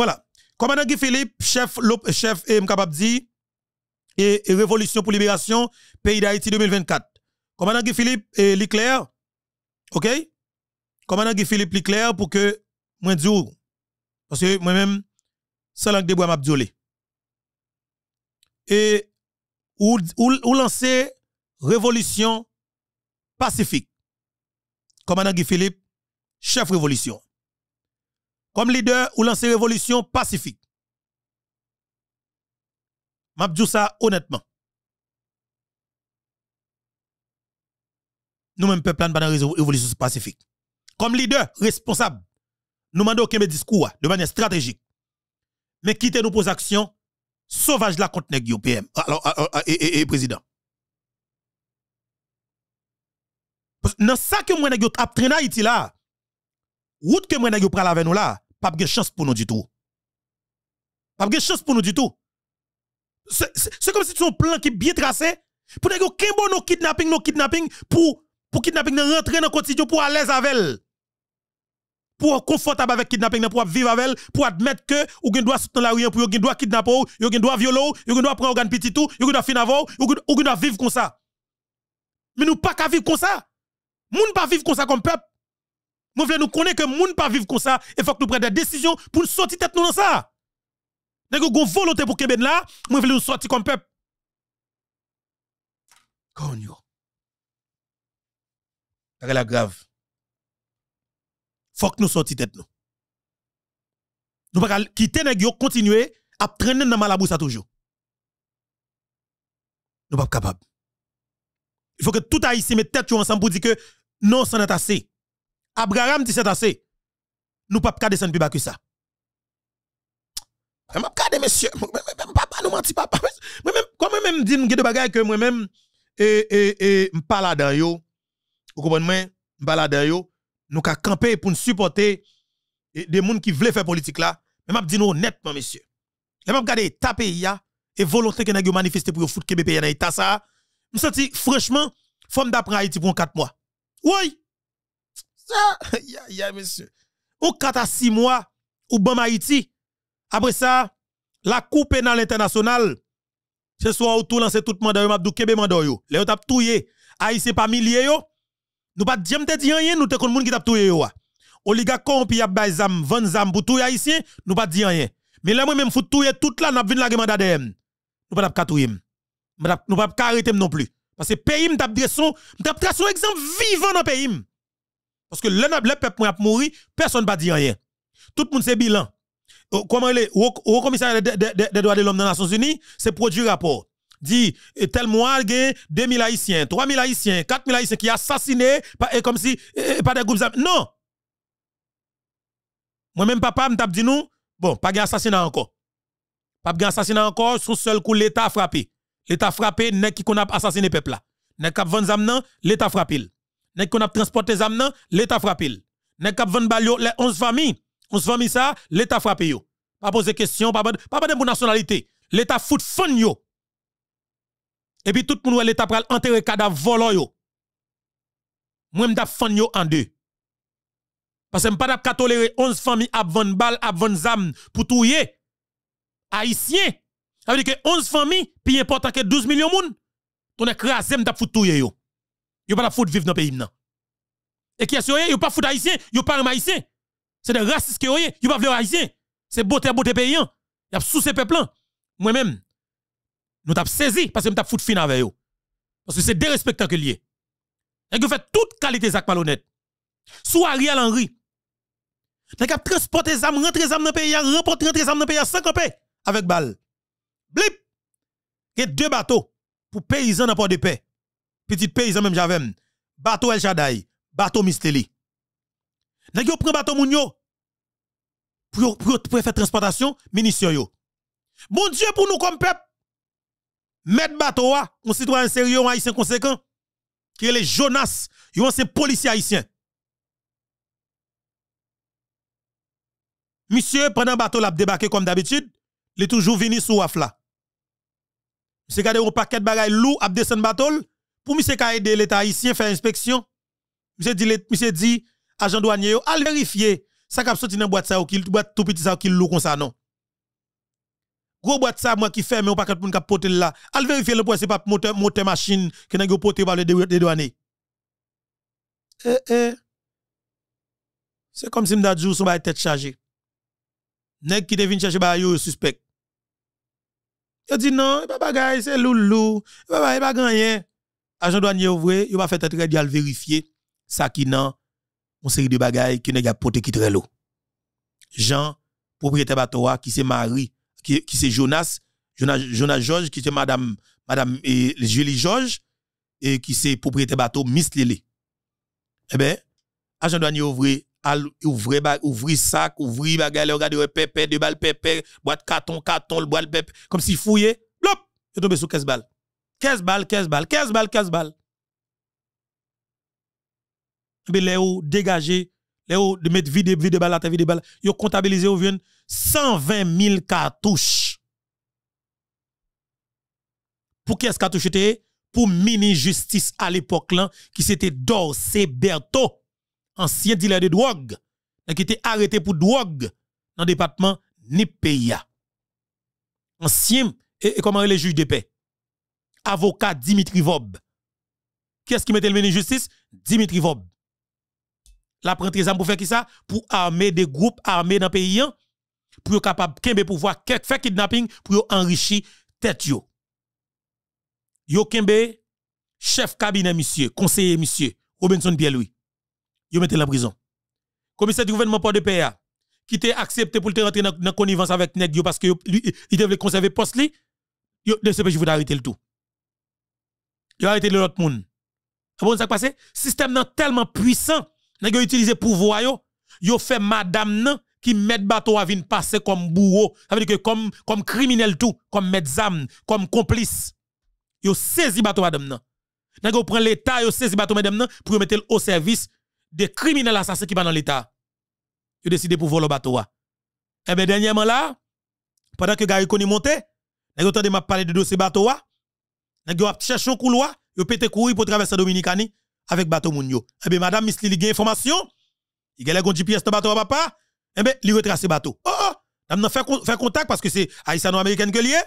Voilà. Commandant Guy Philippe, chef, chef et eh, capable et, eh, eh, révolution pour libération, pays d'Haïti 2024. Commandant Guy Philippe, et l'éclair, ok? Commandant Guy Philippe, l'éclair pour que, moi, dure. Parce que moi-même, ça langue de bois, m'abdiolé. Et, ou, ou, lancer révolution pacifique. Commandant Guy Philippe, chef révolution comme leader ou lancer révolution pacifique. M'abdou ça honnêtement. Nous-mêmes, peuple, nous pas une révolution pacifique. Comme leader responsable, nous demandons aucun discours de manière stratégique. Mais quittez nous pour action sauvage la contre nèg PM ah, alors, ah, ah, et, président. Dans ça que moi nèg pas traîné Haïti là, route que moi nèg pral avec nous là, pas de chance pour nous du tout. Pas de chance pour nous du tout. C'est comme si tu es un plan qui est bien tracé pour que aucun bon nos kidnapping nous kidnapping pour pour kidnapping nous rentrer dans quotidien pour aller avec elle. Pour confortable avec kidnapping pour vivre avec elle, pour admettre que ou gen doit soutenir la rue pour gen doit kidnapper ou, gen doit violer, ou gen doit prendre organe petit tout, ou gen doit finir avant, ou gen doit vivre comme ça. Mais nous pas qu'à vivre comme ça. Nous pouvons pas vivre comme ça comme peuple. Nous voulons nous connaître que nous pas vivre comme ça et faut que nous prenions des décisions pour nous sortir tête nous dans ça. Nous avons volonté pour Québec là, nous je nous sortir comme peuple. Konyo. C'est la grave. Faut que nous sortions tête nous. Nous pas quitter nèg continuer à traîner dans la ça toujours. Nous pas capables. Il faut que tout haïtien mette tête ensemble pour dire que non, ça n'est assez. Abraham dit c'est assez. Nous pas descendre plus bas que ça. Je pas monsieur, papa nous menti papa. Moi même quand même même dit de bagages que moi même et et et pas yo. Vous comprenez moi, pas yo. Nous ka camper pour nous supporter des gens qui veulent faire politique là. Mais m'a dit nous honnêtement monsieur. Les m'a garder ta pays et volonté que nous manifester pour foutre KBP dans état ça. Je senti franchement forme d'apprendre Haïti pour 4 mois. Oui. ya, monsieur. Ou 4 à 6 mois, ou bon Haïti. Après ça, la coupe pénale internationale, ce soit ou tout lancer tout le mandat, Kebe mandat yo. Le tap touye, Haïti pas millier yo. Nous pas djem te dit rien, nous te kon moun ki tap touye yo. Ah. Oligarque haïtien, nous pas dire Mais là moi même fout tout là, n'a la Nous pas Nous pas ka non plus. Parce que pays dresson, tap exemple vivant dans pays. Parce que le, peuple a mouru, personne ne dit rien. Tout le monde sait bilan. Euh, comment le commissaire des droits de l'homme dans les Nations Unies, c'est produit rapport. Dit, euh, tel mois, il y a 2 000 haïtiens, 3 000 haïtiens, 4 000 haïtiens qui assassinés, comme si, pas des groupes. Non! Moi-même, papa, me dit nous, bon, pas d'assassinat encore. Pas d'assassinat encore, sous seul coup, l'État a frappé. L'État a frappé, n'est qui qu'on a assassiné peuple là. N'est qu'à 20 l'État frappé nèg qu'on a transporté zam nan, l'État frappé. Nèg k'ap vann bal les 11 familles, 11 familles ça, l'État frappé yo. Pas poser question, pas pas de nationalité. L'État fout fond yo. Et puis tout le monde l'État pral enterrer cadavre volant yo. Moi m'ta fon yo en deux. Parce que m'pa pas tolérer 11 familles ap vann bal, ap vann zam pour touyer haïtien. Ça veut dire que 11 familles puis important que 12 millions moun. Ton écrasé m'ta foutu yo. Yo pas la foutre vivre dans le pays maintenant. Et qui est-ce que a pas foutre haïtien, a pas de haïtien. C'est des racistes qui ne yo pas vle haïtien. C'est beauté beauté paysan. Hein. Y a sous ces peuples hein. Moi-même nous t'ap saisi parce que nous t'ap foutu fin avec eux. Parce que c'est dérespectant que lié. Et que fait toute qualité zak malhonnête. Sous Ariel Henry. transporté qu'à transporter zam, rentrer zam dans le pays, remporter rentrer zam dans le pays sans camper avec balle. Blip. Il y a deux bateaux pour paysans dans port de paix petit paysan même j'avais bateau El Shaddai bateau Misteli N'a yo prend bateau moun yo pour pour faire transportation ministère yo bon dieu pour nous comme peuple mettre bateau à un citoyen sérieux haïtien conséquent qui est les Jonas yo un policier haïtiens Monsieur, pendant bateau l'a débarqué comme d'habitude, il est toujours venu sous waf là. Monsieur un paquet de bagaille lourd a descendre bateau, pour monsieur aider l'État haïtien faire inspection. Monsieur dit, monsieur dit, agent douanier, allez vérifier ça qui a sorti dans boîte ça ou qui boîte tout petit ça qui lou comme ça non. Gros boîte ça moi qui ferme ou pas pour qui porter là. Allez vérifier le poids, c'est pas moteur moteur machine qui n'a porter par les douaniers. Eh eh. C'est comme si m'da jour son tête chargé, Nèg qui devine chercher ba yo suspect. Il dit non, pas bagaille, c'est loulou, pas pas rien agent douanier ouvré, il va faire bien de vérifier ça qui une série de bagailles qui n'a porté qui l'eau. Jean propriétaire bateau qui c'est Marie qui qui c'est Jonas Jonas Jonas George qui c'est madame madame et Julie George et qui c'est propriétaire bateau Miss Lélé. Eh ben agent douanier ouvre, ouvre ouvrir ouvre sac ouvrir bagaille regarder pépé deux balles pépé boîte carton carton le boîte pépé comme si fouillé blop il tombe sous 15 balles 15 balles, 15 balles, 15 balles, 15 balles. Mais les ou dégagé, les ou de mettre vide, vide balle, vide balle, ils ont comptabilisé ou 120 000 cartouches. Pour qui est-ce cartouche Pour mini-justice à l'époque là, qui s'était Dorsey Berto, ancien dealer de drogue, qui était arrêté pour drogue dans le département Nipéia. Ancien, et, et comment est le juge de paix? avocat Dimitri Vob. Qui est-ce qui mettait le ministre de justice? Dimitri Vob. La prendre pour faire qui ça? Pour armer des groupes armés dans le pays, hein? pour être capable de pouvoir faire kidnapping, pour enrichir tête yo. Yo chef cabinet monsieur, conseiller monsieur, Robinson Pierre-Louis. Yo mettez la prison. Commissaire du gouvernement pour de PA, hein, qui t'a accepté pour te rentrer dans, la connivence avec Ned parce que il devait conserver poste li, yo, je vous arrêter le tout a arrêté l'autre monde. Bon, ça passé? Système est tellement puissant, nan yo utilisé pouvoir yo, yo fait madame nan qui met bateau à venir passer comme bourreau. Ça veut dire que comme, comme criminel tout, comme médecin, comme complice. Yo saisi bateau madame nan. Nan l'État prend l'état, yo saisi bateau madame nan pour mettre au service des criminels assassins qui sont dans l'état. Yo décidé pour voler le bateau Et eh bien dernièrement là, pendant que Gary Koni montait, nan yo entendu m'a parlé de dossier bateau n'a yo a cherché un couloir, yo pété courir pour traverser la Dominicani avec bateau moun yo. Eh bien madame Miss Lily a information. Il gagne un GPS de bateau papa. Eh bien li retrace bateau. Oh oh, dame fait contact parce que c'est haïtiano américaine que lié.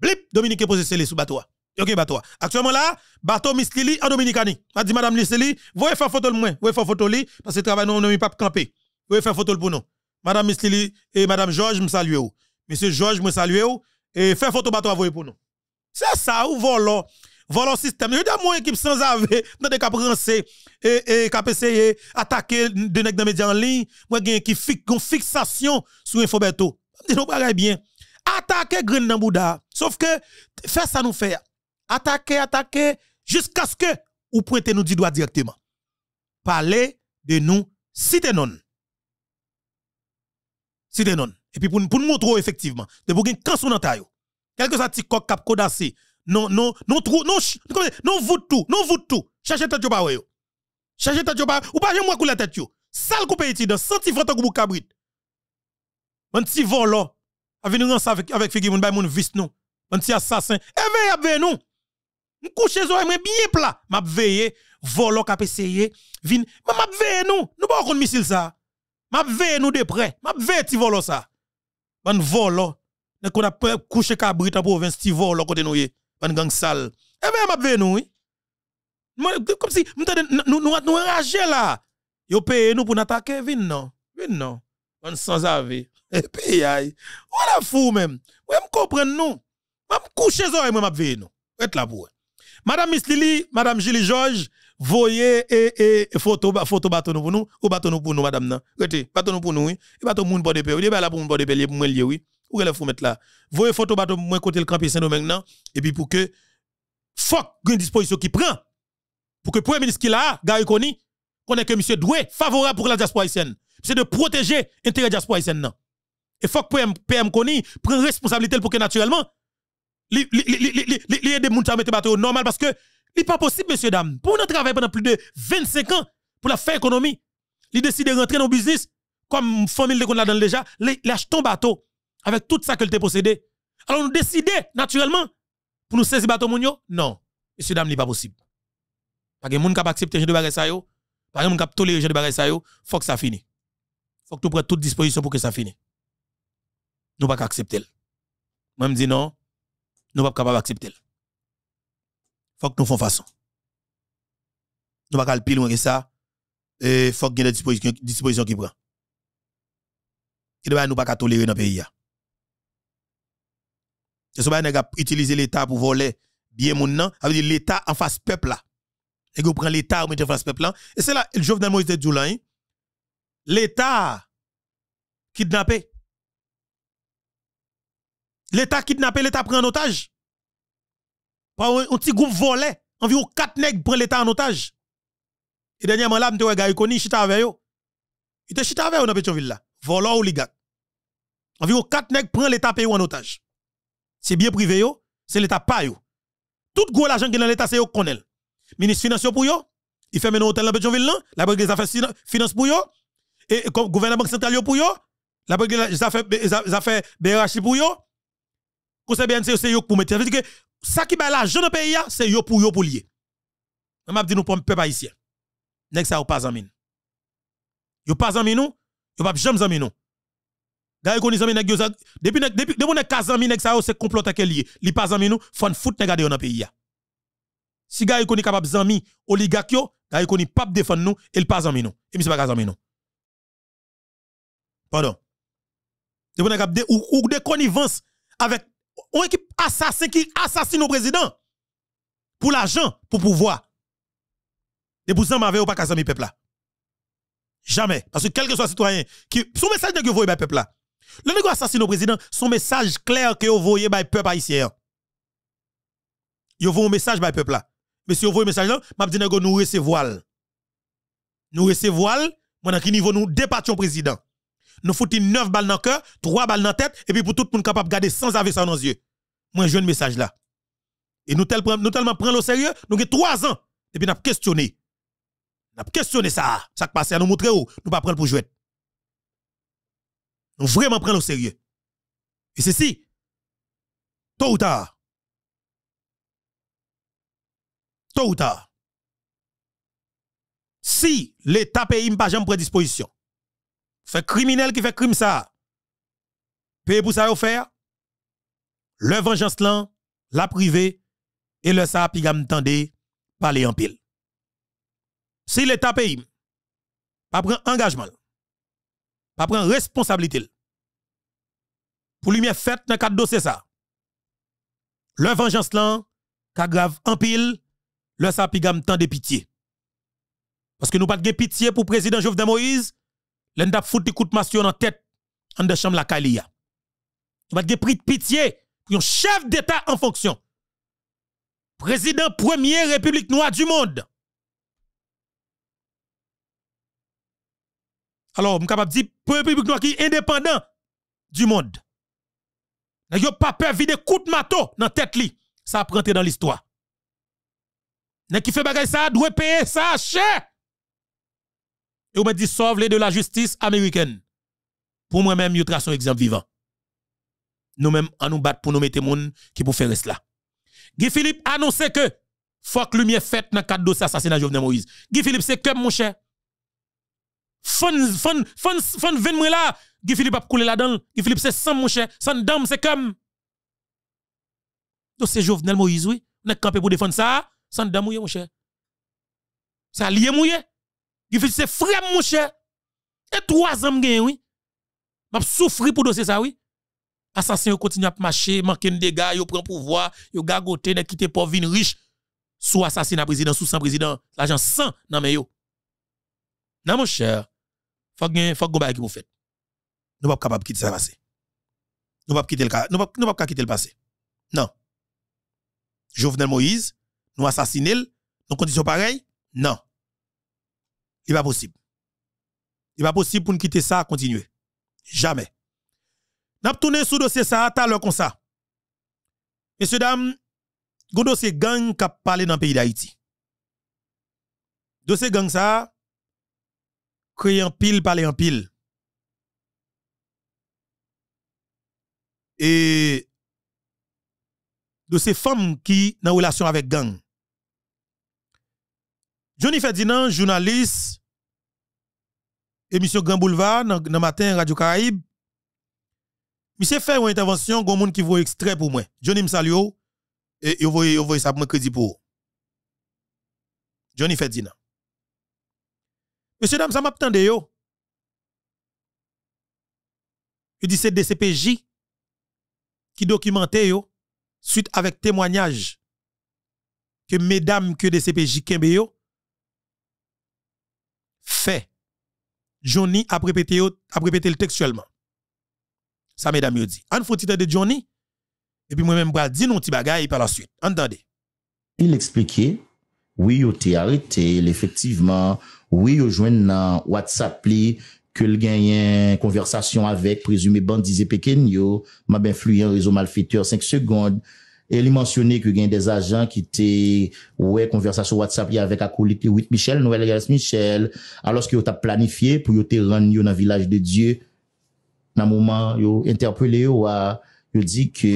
Blip Dominique pose scellé sous bateau. OK bateau. Actuellement là, bateau Miss Lily en Dominicani. M'a dit madame Miss Lily, voyez faire photo le moins, voyez faire photo li parce que travail non on pas camper. Voyez faire photo pour nous. Madame Miss Lily et madame Georges me salue. Monsieur Georges me salue et une photo bateau à voyer pour nous. C'est ça, ou volant. Oh. Volant système. Je dis à mon équipe sans ave, dans des cas français, et, et cap essayer attaquer de nek dans médias en ligne, moi gen qui fixation sur infobeto. Je dis non, pas bien. Attaquer Green dans Bouddha. Sauf que, faire ça nous faire. Attaquer, attaquer, jusqu'à ce que ou pointez nous du doigt directement. Parlez de nous, citez non. Citez non. Et puis pour, pour nous montrer effectivement, de vous gagner quand son taille. Quelque soit coq cap Non, non, non, trou, non, non, vous tout, non, vous tout. Cherchez ta pas yo. Cherchez tête ou pas moi couler tête yo. Sale coupe ici dans senti frotte bou cabrit. Mon petit volant a venir avec avec figure mon bay mon vis non. petit assassin, éveille avec nous. Nous on zo bien plat, m'a veiller, volant cap vin, m'a veiller nous, nous pas contre missile ça. M'a veiller nous de près, m'a veiller ti volo ça. Bon volant a kon coucher couché cabrit en province côté nous ban gang sale. Eh ben m'a nous. Comme si nous nous nous là. Yo paye nous pour attaquer vin non. Vin non. Eh, On sans nous Et puis nous nous fou même. ou me comprendre nous. M'a couché m'a nous. là pour. Madame Miss Madame Julie Georges, voyez et et photo photo bateau pour nous ou nous pour nous madame nous Rete, nous pour nous oui. Et bateau moun nous. de nous eh ben, là pour moun de nous pour moi oui. Où est-ce faut mettre là Voyez photo bateau moins côté le campier Saint-Domingue maintenant et puis pour que fuck une disposition qui prend pour que premier ministre qui là Gary Koni connaît que M. doué favorable pour la diaspora haïtienne. C'est de protéger l'intérêt de la diaspora haïtienne. Et faut que PM, PM Koni prenne responsabilité pour que naturellement des aide à mettre bateau normal parce que n'est pas possible monsieur dame. Pour nous travailler pendant plus de 25 ans pour la faire économie, il décide de rentrer dans le business comme famille de qu'on a dans déjà, l'acheter un bateau avec tout ça que te possédé. Alors nous décider naturellement pour nous saisir bateau Non, monsieur dame, n'est pas possible. Pas que monde qui accepter de bagay ça yo, pas que monde qui tolérer de bagay ça yo, faut que ça finisse. Faut que tu prennes toute disposition pour que ça finisse. Nous ne pouvons pas accepter. Moi me dis non, nous ne pouvons pas accepter. Il Faut que nous fassions façon. Nous pas aller plus loin que ça. Et faut que des dispositions disposition qui prend. Et nous pas tolérer dans le pays. Ils ce que à utilisé l'État pour voler bien mon nom. Ça veut dire l'État en face peuple là. Et vous prenez l'État en face peuple là. Et c'est là, le Jovenel Moïse de hein? l'État kidnappé. L'État kidnappé, l'État prend en otage. Par un petit groupe volé, environ 4 nègres prennent l'État en otage. Et dernièrement là, m'te wè gars Koni chita avec eux. Il te chita avec eux dans Petionville là. Voleur ou ligat. Environ 4 nègres prennent l'État payé en otage c'est bien privé yo, c'est l'État pas yo. Tout gros l'argent qui est dans l'État, c'est yo connaît. Ministre financier pour yo, il fait maintenant hôtel dans Pétionville, la Banque des Affaires finance pour yo, et comme gouvernement central pour yo, la Banque des Affaires BRH pour yo, conseil BNC, c'est yo pour mettre. Ça veut dire que ça qui bat l'argent dans pays pays, c'est yo pour yo pour lier. on m'a dit nous pour peuple haïtien. Nèg ça ou pas en mine. Yo pas en mine nous, yo pas jamais en mine nous yo depuis depuis depuis kazami complot à quel lié. Li pas ami nous, dans pays Si gars qu'on capable zami oligarque yo, gars pas nous et pas ami nous. Et pas Pardon. Depuis de ou, de connivence avec une équipe assassin qui assassine nos président pour l'argent, pour pouvoir. Depuis pour ça, pas kazami peuple Jamais. Parce que quel que soit citoyen qui. Son message que vous voyez, peuple là. Le nègre assassine au président, son message clair que vous voyez par le peuple haïtien. Vous voyez un message par le peuple là. Mais si vous voyez un message là, m'a dit nous recevons. Nous recevons, moi dans quel niveau nous départions président. Nous foutons 9 balles dans le cœur, 3 balles dans la tête, et puis pour tout le monde capable de garder sans avis ça dans les yeux. Moi, je un message là. Et nous, nous tellement prenons au sérieux, nous avons 3 ans, et puis nous avons questionné. Nous avons questionné ça, ça qui passe, nous montrer où, oh, nous pas prendre pour jouer vraiment prenons au sérieux. Et c'est si, tôt ou tard, tôt ou tard, si l'État pays pas jamais disposition, fait criminel qui fait crime ça, paye pour ça offert, le vengeance là, la privée, et le ça pigam tende, parler en pile. Si l'État pays pas prend engagement, pas prendre responsabilité. Pour lumière fait dans quatre dossiers ça. Leur vengeance là, ka grave en pile, leur sa pigam tant de pitié. Parce que nous pas de pitié pour président Jovenel Moïse, l'en d'ap fouti coup de en tête en de chambre la Kalia. Nous pas de pitié pour un chef d'état en fonction. Président premier république noire du monde. Alors, je suis capable de dire, public qui est indépendant du monde. N'a pas peur vider coup de mato dans tête li. Ça apprend dans l'histoire. N'a qui fait bagay ça, doit payer ça cher. Et on me dit sauve les de la justice américaine. Pour moi-même, vous trace un exemple vivant. Nous-mêmes, on nous bat pour nous mettre monde qui pour faire cela. Guy Philippe annonçait que faut lumière faite dans le cadre de l'assassinat de Jovenel Moïse. Guy Philippe, c'est comme mon cher. Fon, fon, fon, fon, ven moi là. Guy Philippe a coulé là-dedans. Guy Philippe, c'est sans mon cher. Sans dame, c'est comme. Donc c'est Jovenel Moïse, oui. On est campé pour défendre ça. Sans dame, mon cher. Ça lié, mon Guy Philippe, c'est frère, mon cher. Et trois ans, oui. M'a souffri pour dossier ça, oui. Assassin, continue à marcher, manquer des dégâts, yo prend pouvoir, yo gagoté, ne quitte pas vin riche. Sous assassinat président, sous sans président, l'agent sans nan mais yo. Non, mon cher, faut que faut vous faites. Nous pas capable quitter ça passé. Nous pas quitter le nous pas nous pas quitter le passé. Non. Jovenel Moïse, nous assassiner dans conditions pareilles Non. Il pas possible. Il pas possible pour nous quitter ça continuer. Jamais. N'a tourné sous dossier ça à l'heure comme ça. Messieurs dames, gros dossier gang qui parlé dans le pays d'Haïti. Dossier gang ça créer en pile, parler en pile. Et de ces femmes qui sont en relation avec gang. Johnny Ferdinand, journaliste, émission Grand Boulevard, dans le matin, Radio Caraïbe, Monsieur fait une intervention, il y a monde qui voit extrait pour moi. Johnny me salue et il voit ça pour moi crédit pour. Johnny Ferdinand. Monsieur dame, ça attendu. yo. Il dit c'est DCPJ qui documentait yo suite avec témoignage que mesdames que DCPJ kembe yo fait Johnny a répété a répété le textuellement. Ça mesdames yo dit. En faut de Johnny et puis moi même bra dit non petit bagaille par la suite. Entendez. Il expliquait wè yo te arete, l'efektiveman, wè yo jwen nan WhatsApp li, ke l gen yon konversasyon avek, prezume bandize peken yo, mab enfluyen rezo malfeteur 5 segonde, e li monsyone ke gen des ajan ki te wè konversasyon WhatsApp li avek akolite wik Michel, nou wè l'égalise Michel, aloske yo ta planifiye pou yo te ran yo nan vilaj de Diyo, nan mouman yo interpele yo a, yo di ke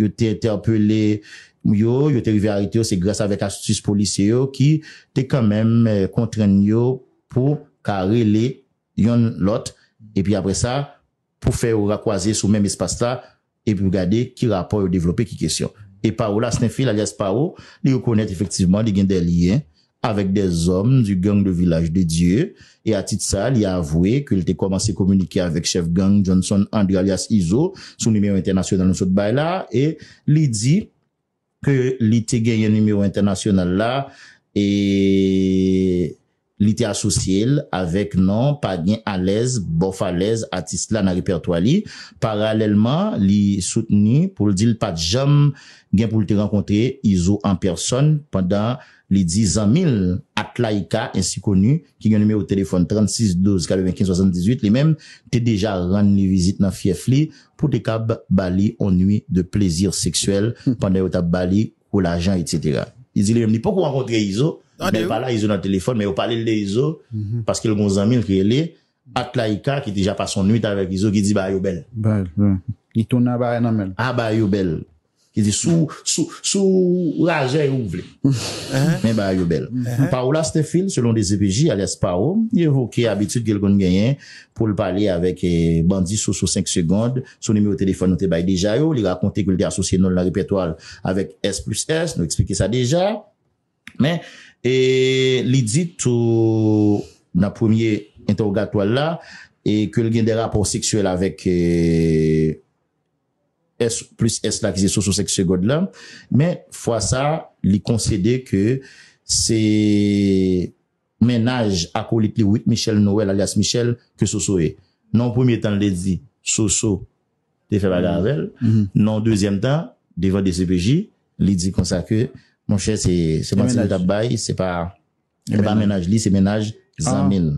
yo te interpele yo yo yo te rive harite yo se grase avek astus polisye yo ki te kamem eh, kontren yo pou karele yon lot epi apre sa pou fe ou rakwaze sou menm espase la epi ou gade ki rapor ou devlope ki kesyon e parou la sen fil alias parou li yo konet efektiveman di gen de liyen avek de zom du gang de vilaj de dieu e atit sa li avouye ke li te komanse komunike avek chef gang Johnson Andralias Izo sou nimeyo internasyon nan sou dbayla e li di ke litige yon emyo internasyonel la, e li te asosyele avek nan pa gen alez, bof alez, atis la nan repertoali. Paralelman, li souteni pou li dil pa jom gen pou li te renkontre Izo an person pandan li dizan mil ak laika ensi konu ki gen nime ou telefon 36 12 95 78 li men te deja ran li vizit nan fief li pou te kab bali ou nwi de plezir seksuel hmm. pandan yo tab bali ou lajan etc. Li di li jem li pou kon an kondre Izo, Mè pala Izo nan telefon, mè yo pale l de Izo paske l gonzamin kre lè atlaika ki teja pason nuit avèk Izo ki di ba yo bel. I tona ba enamel. A ah, ba yo bel. Ki di sou raje yon vle. Mè ba yo bel. Pa ou la ste fil, selon e eh, de ZPJ, alèz pa ou, yevo ki abitut gel kon genyen pou l pale avèk bandi sou sou 5 segonde sou nime ou telefon nou te bay deja yo li rakonte kou l te asosye nou la repètoal avèk S plus S, nou ekspeke sa deja Men, e, li di tou nan pwemye entogatwal la, e ke li gen de rapor seksuel avek e, plus es lakize sososeksue god la, men, fwa sa, li konsede ke se menaj akolik li wik Michel Noël alias Michel ke sosoe. Nan pwemye tan le di sosoe te fe bagavel, mm-hmm. nan pwemye tan devan de CPJ, li di konsa ke Mon chè, se pati le tabay, se pa menaj li, se menaj zanmil.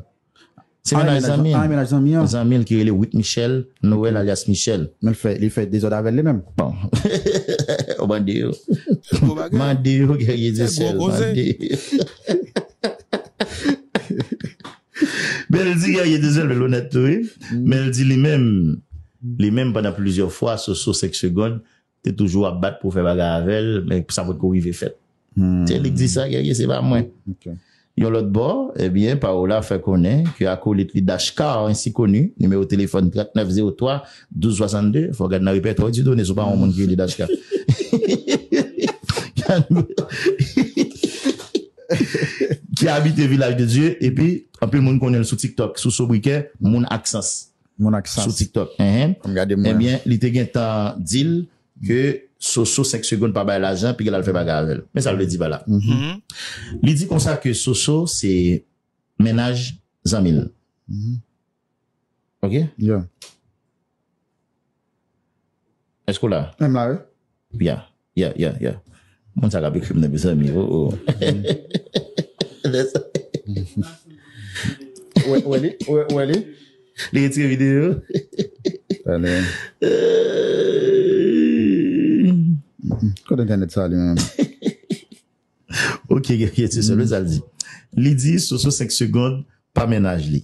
Se menaj zanmil. A, menaj zanmil. Zanmil ki re le wite Michel, Noël alias Michel. Men lè fè, lè fè deso davel lè mèm. Bon. O bandi yo. O bandi yo, kè yè desel. O bandi yo. Ben lè di kè yè desel, men lè wè neto yè. Men lè di lè mèm, lè mèm panan plizyo fwa, se so sek chè gon, te toujou a bat pou fè baga avel, men sa fòt kò wivè fèt. Yon lot bo, ebyen par ou la fè konen Ki akou lit li dashka an si konu Nime ou telefon 3903 1262 Fò gade nan ripet 3 judo ne sou pa an moun ki li dashka Ki habite vilaj de die Epi api moun konen sou tiktok Sou sou bwike moun aksas Moun aksas Sou tiktok Ebyen li te gen ta dil Ke Soso sek segoun pa bay la jan pi gè la l fè bagajel. Mè sa l lè di ba la. Li di konsa ke Soso se menaj zanmil. Mhm. Ok? Ya. Esko la? Mè la e? Ya. Ya, ya, ya. Moun sa la bè kè mnè bè zanmil. Yo, yo, yo. Lè sa. Ou wè li? Ou wè wè li? Li yè tse video? Pane. Eee. kote gen net sa li men ok gen, gen, gen, gen, gen, gen ok gen, gen, gen, gen, gen, gen, gen li di sou sou sek se god pa menaj li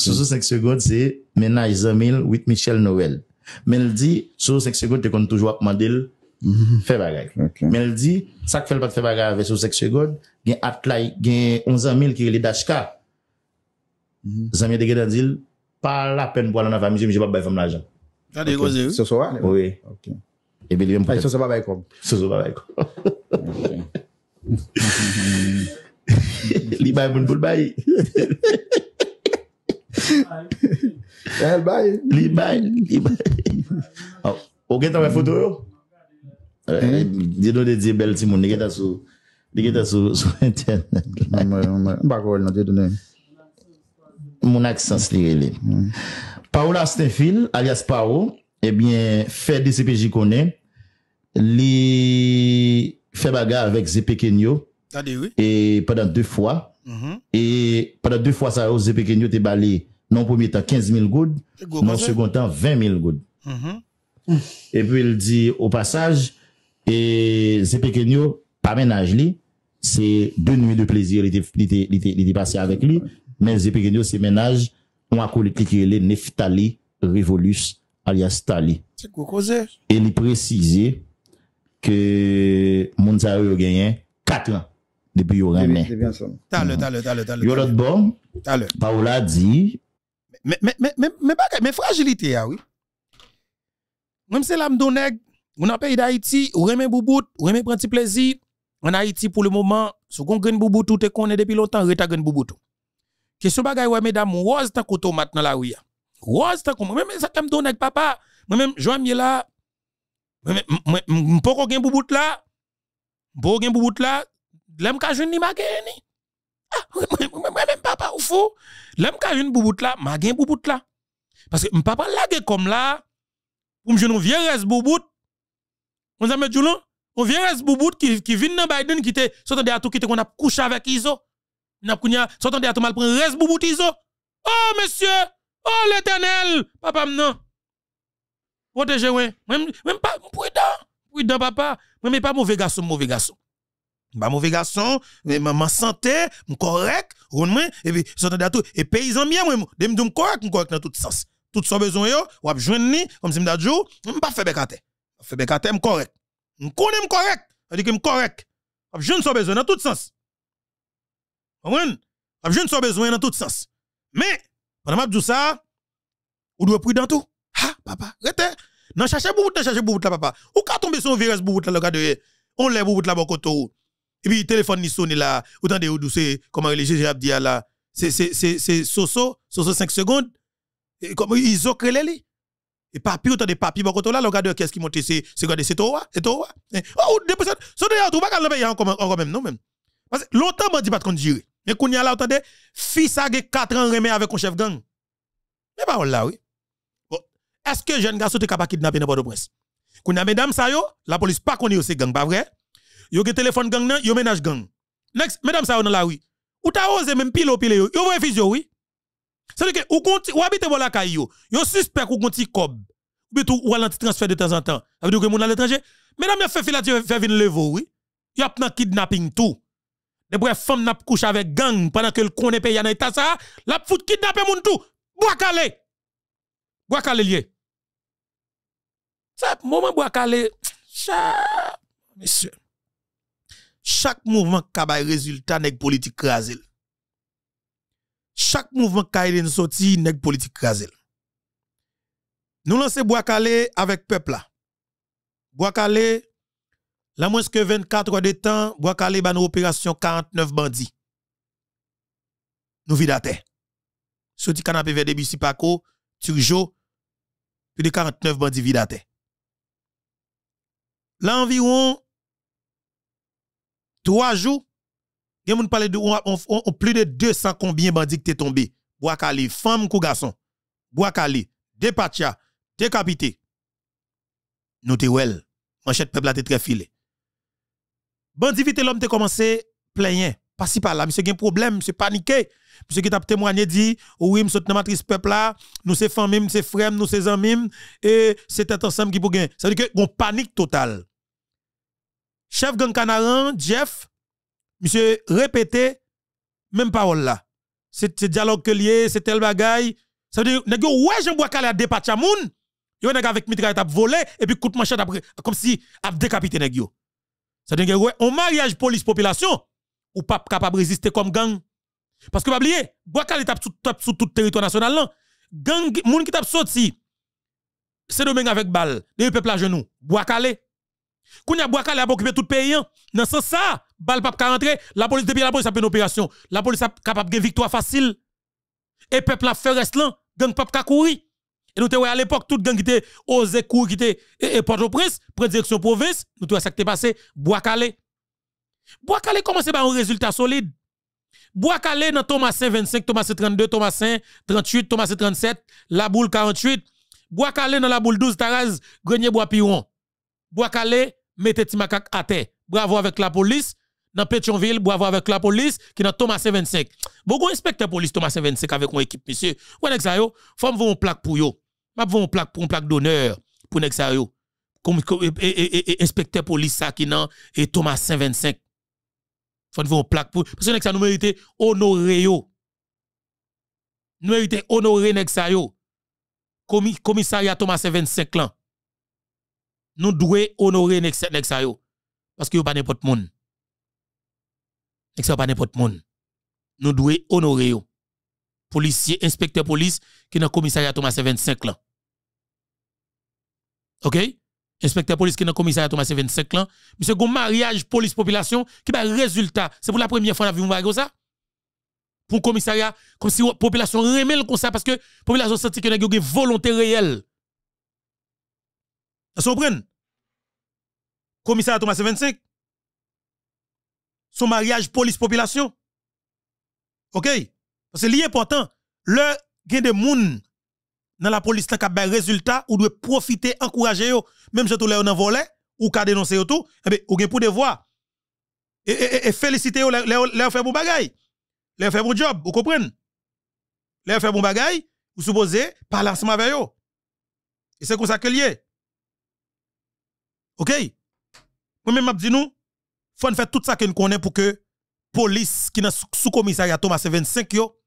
sou sou sek se god se menaj zan mil witt michel noel men li di sou sou sek se god te kon toujwa pman dil mhm. fe bagay men li di sak fel pat fe bagay ve sou sou sek se god gen apklai gen onzan mil ki li dashka mhm. zan mil degedan dil pa la pen bo lan avamize mji ba bay fom la jan an dey goze ou sou sou an e ou ok E Ay, sou se ba bayi kom. Sou se ba bayi kom. Li bayi moun pou l bayi. Li bayi. Li bayi. Ou oh, gen tawe foto yo? Hmm? Eh, di do de di bel si moun. Di gen ta sou enten. Mou na ki sens li ge li. Hmm. Paola Steffil, alias Paolo. Ebyen, eh fè di sepeji konen Li Fè baga avèk zè pekenyo ah, E pendant dè fwa mm-hmm. E pendant dè fwa sa ou Zè pekenyo te balè Non pou mè tan 15.000 goud Non pou mè tan 20.000 goud E pou el di ou pasaj E zè pekenyo Pa menaj li Se dè nou de plezir Li te pase avèk li Men zè pekenyo se menaj Ou akou li teke le neftali Revolus alias Stali. C'est quoi causé? Et il précisait que Mounsaou a gagné 4 ans depuis qu'il a né. Tale, tale, tale, tale. Il y a mm. l'autre bon. Paola dit. Mais, mais, mais, mais, mais, mais fragilité, ah oui. Même si l'âme d'Oneg, on a pays d'Haïti, on remet Boubout, on remet prend plaisir. En Haïti, pour le moment, ce qu'on gagne Boubout, tout est connu depuis longtemps, on gagne Boubout. Question bagaille, ouais, mesdames, on ose tant maintenant, maintenant là la ah. rue. Rose, t'as compris. Même ça, comme donne avec papa. Moi-même, Joam, il là. Moi-même, pas qu'on bout là. Pas qu'on gagne pour là. L'homme qui a jeune, il m'a Moi-même, papa, ou fou. L'homme qui a pour là, m'a gagné pour là. Parce que papa l'a comme là. Pour me jouer viens reste pour On a mis du long. On vient reste pour qui, qui vient dans Biden, qui te, s'entendait à tout, qui était qu'on a couché avec Iso. On a couché, de à tout mal prend reste pour Iso. Oh, monsieur! Oh l'éternel, papa m'nan. Protégez moi Même pas prudent. Prudent papa. Même pas mauvais garçon, mauvais garçon. Pas mauvais garçon, mais ma santé, correct, et puis santé tout et paysan bien moi, de me correct, correct dans tout sens. Tout son besoin yo, ou ap ni comme si m'da on m'pa fait bekaté. Fait bekate, correct. M'konne correct. On dit que correct. Ap jeune son besoin dans tout sens. Vous comprenez? Ap son besoin dans tout sens. Mais pendant m'a dit ça, ou doit dans tout. Ah, papa, rete. Non, cherchez pour non, cherchez bout là, papa. Ou quand tomber son virus, virus bout là, de, on lève bout là, bon koto. Et puis, téléphone ni sonne là, ou tendez ou douce, comment les GG dit là. C'est, c'est, c'est, c'est, soso, soso 5 secondes. Et comme ils ont créé les et papi ou de papi bon côté là regarde qu'est-ce qui monte c'est c'est c'est toi c'est toi eh. oh deux personnes sont d'ailleurs tout pas le pays hein, encore même non même parce que longtemps on dit pas de conduire mais qu'on y a là, attendez, fils a 4 ans remet avec un chef gang. Mais pas là, oui. Bon. Est-ce que jeune garçon te capable kidnapper n'importe presse? Qu'on a mesdames ça yo, la police pas connaît ces gang, pas vrai? Yo gen téléphone gang nan, yo ménage gang. Next, mesdames ça yo nan la oui. Ou ta osé même pile au pile yo, yo voye fils yo, oui. C'est que ou konti, ou habite bon la caillou, yo suspect ou konti cob. Ou tout ou alenti transfert de temps en temps. Ça veut dire que moun à l'étranger, mesdames fait filat fait venir levo, oui. Yo a kidnapping tout. De bref, femme n'ap couche avec gang pendant que le connaît pays dans eta ça, la fout kidnapper moun tout. Boakale. Boakale lié. Ça moment Boakale, Cha. monsieur. Chaque mouvement qui résultat nèg politique krasel. Chaque mouvement qui sorti nèg politique krasel. Nous lançons Boakale avec peuple là. Boakale la moins que 24 heures de temps, Boakale ban opération 49 bandits. Nous vidate. Soti canapé vers si Paco, Turjo, plus de 49 bandits vidate. Là environ 3 jours, il y a de on, plus de 200 combien bandits qui sont tombés. Boakale, femme ou garçon. Boakale, Depatia, décapité. Nous te ouel, manchette peuple a très filé vite l'homme te commencé plaigner. Pas si par là, monsieur, un problème, monsieur paniqué. Monsieur qui t'a témoigné dit, oh oui, monsieur, dans matrice peuple là, nous c'est famille, nous c'est frère, nous c'est amis, et c'était ensemble qui pour gagner. Ça veut dire que, on panique totale. Chef gang Canaran, Jeff, monsieur, répétez, même parole là. C'est dialogue que lié, c'est tel bagaille. Ça veut dire, nest ouais, j'en bois calé Il dépatcha moun. Yo, avec mitraille t'a volé, et puis coup de manchette après, comme si, a décapité nest c'est-à-dire que on mariage police-population, ou pas capable de résister comme gang. Parce que, pas oublier, sous est sur tout le territoire national. Là. Gang, moun qui tape sorti, c'est domaine avec balle, le peuples à genoux, Boakale. Quand y a occupé tout le pays, hein. dans ce sens, balle pas capable rentrer, la police, depuis la police a fait une opération, la police a capable de victoire facile. Et peuple a fait reste là, gang pas capable courir. Et nous voyons à l'époque, tout gang qui était osé courir, qui était et, Port-au-Prince, près direction province, nous avons ça qui passé, Bois-Calais. Bois-Calais commence par un résultat solide. Bois-Calais dans Thomas 25, Thomas 32, Thomasin 38, Thomas 37, la boule 48. Bois-Calais dans la boule 12, Taraz, Grenier Bois Piron. Bois-Calais, mettez Timakak à terre. Bravo avec la police. Dans Pétionville, bravo avec la police, qui est dans Thomasin 25. Beaucoup inspecteur police Thomasin 25 avec mon équipe, monsieur. Ou en faut me vous une plaque pour yo m'a une plaque pour une plaque d'honneur pour Nexario. comme inspecteur police ça qui nan et Thomas 525 faut une plaque pour parce que Nexario, nous mérité honorer yo nous mérité honoré Nexayo commissariat Thomas 525 là nous devons honorer Nexario. sa yo parce que pas n'importe monde n'y a pas n'importe monde nous devons honorer Policier, inspecteur police qui dans commissariat Thomas 525 là OK Inspecteur police qui est dans le commissariat Thomas 25 mais c'est un mariage police-population qui va résultat. C'est pour la première fois qu'on a vu ça. Pour le commissariat, comme si la population remet comme ça parce que la population sentit qu'il y a une volonté réelle. Vous comprenez Commissariat Thomas 25. Son mariage police-population. OK Parce que important. le gain de monde dans la police qui a des résultats, ou doit profiter, encourager Même si tout le monde volé, ou qu'a dénoncé tout, eh et ben ou pour devoir. Et, et, et féliciter eux, leur fait bon bagay. Leur faire bon job, vous comprenez? Leur faire bon bagaille, vous supposez parler ensemble avec eux. Et c'est comme ça que lié. OK? Moi-même, je dis nous, faut faire tout ça que nous pour que police qui est sous commissariat Thomas 25 yo,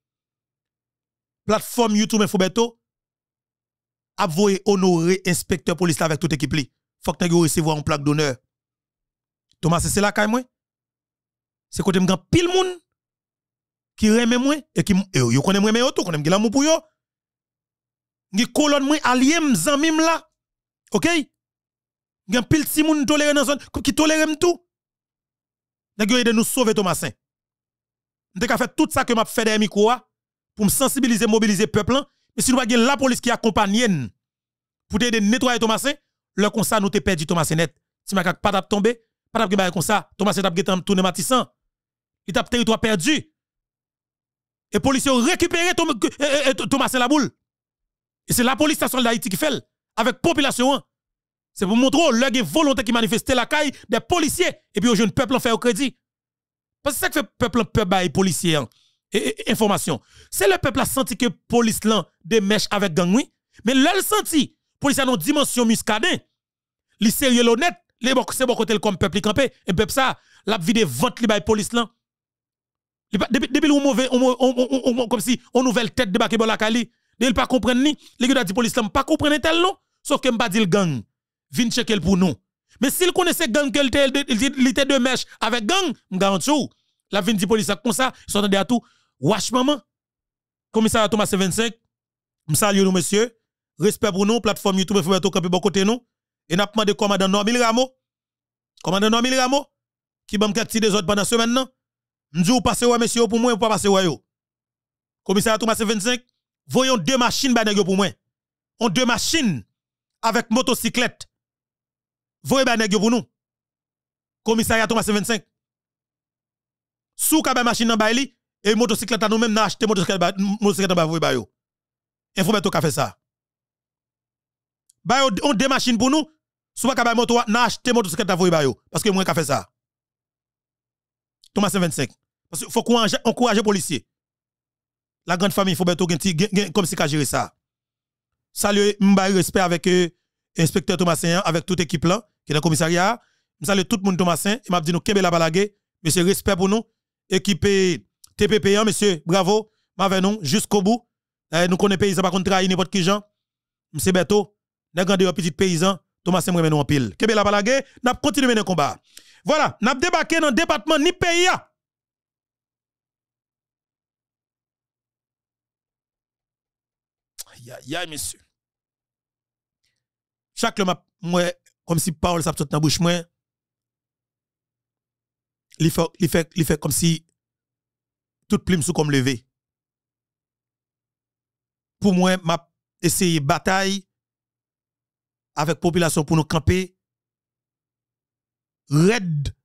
plateforme YouTube Infobeto, avoué honoré inspecteur police avec toute équipe li. Faut que tu recevoir une plaque d'honneur. Thomas, c'est là quand moi. C'est côté m'gan pile moun qui remè moi et qui eh, yo, yo connaît moi mais connais connaît l'amour pour yo. Ngi colonne moi allié m'zamim là. OK? Ngan pile si moun toléré dans zone qui toléré tout. Nèg yo de nous sauver Thomasin. M'te ka fait tout ça que m'a fait des micro pour me sensibiliser mobiliser peuple et si nous avons la police qui accompagne pour aider nettoyer Thomasin, le conseil nous te perdu Thomasin net. Si ma pas tombé, pas tap comme ça, Thomasin tap getan a matissan. Il tap territoire perdu. Et policiers ont récupéré Thomasin euh, euh, euh, la boule. Et c'est la police nationale d'Haïti qui fait avec population. C'est pour montrer leur volonté qui manifeste la caille des policiers et puis aux jeunes peuple en fait au crédit. Parce que c'est ça que fait peuple peuple bah, les policiers. Hein information. C'est le peuple a senti que police là des avec gang oui, mais le senti police a une dimension muscadin. Li sérieux l'honnête, les bon c'est bon côté comme peuple campé et peuple ça la vie des ventes li la police là. Depuis on mauvais comme si on nouvelle tête de bon la cali, il pas comprendre ni, les gars dit police là pas comprendre tel non, sauf que m'pa dit le gang vin checker pour nous. Mais s'il connaissait gang que était de mèche avec gang, m'garantou, la vin dit police comme ça, ils à tout Wash maman. Commissaire Thomas 25. M'salue nous, monsieur. Respect pour nous. Plateforme YouTube, vous tout Capé bon côté nous. Et n'a demandé commandant Normil Rameau. Commandant Normil Rameau. Qui me 4 des autres pendant semaine non. vous ou passez ouais, monsieur, pour moi, ou pas passer ouais, yo. Commissaire Thomas 25. Voyons deux machines, bah, pour moi. On deux machines. Avec motocyclette. Voyez banègue pour nous. Commissaire Thomas 25. Sous kabel bah, machine dans baili, et motocyclette, nous même, nous acheté motocyclette, vous. Il faut bientôt a fait ça. Bayo on des machines pour nous. Soit qu'à moto, n'a acheté motocyclette, à vous. Parce que moi, avez fait ça. Thomas 25. Parce qu'il faut encourager les policiers. La grande famille, il faut comme si qu'a gérer ça. Salut, m'bay respect avec euh, inspecteur Thomasin, avec toute équipe là, qui est dans le commissariat. salue tout le monde Thomasin, il m'a dit nous, qu'est-ce que la mais c'est respect pour nous, équipe TPP, monsieur, bravo, avec nous jusqu'au bout. Eh, nous connaissons paysan pas contre n'importe qui gens. Monsieur Beto, n'a grandi un petit paysan, Thomas Semre en pile. Kebe la balage, n'a continué le combat. Voilà, n'a débarqué dans le département ni pays. Aïe, aïe, aïe, monsieur. Chaque le map, moi, comme si parole ça dans la bouche, moi, il fait comme si toute plume sous comme levé. Pour moi, m'a essayé bataille avec population pour nous camper red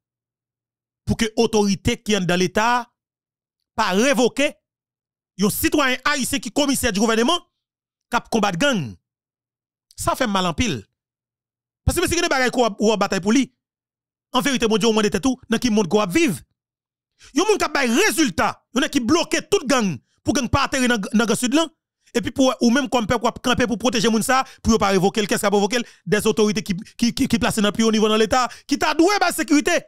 pour que autorité qui est dans l'état pas révoquer yon citoyen haïtien qui commissaire du gouvernement cap combattre gang. Ça fait mal en pile. Parce que si vous avez ou bataille pour lui, en vérité, mon Dieu, au moins de tout, dans qui monde qu'on vivre. Yon moun kap bay résultat a qui bloqué toute gang pour gang pas atterrir dans le sud là. Et puis ou même comme pour camper pour protéger moun ça pour pas révoquer quelqu'un qui provoquer des autorités qui qui qui, qui placent dans plus haut niveau dans l'état qui t'a doué la bah, sécurité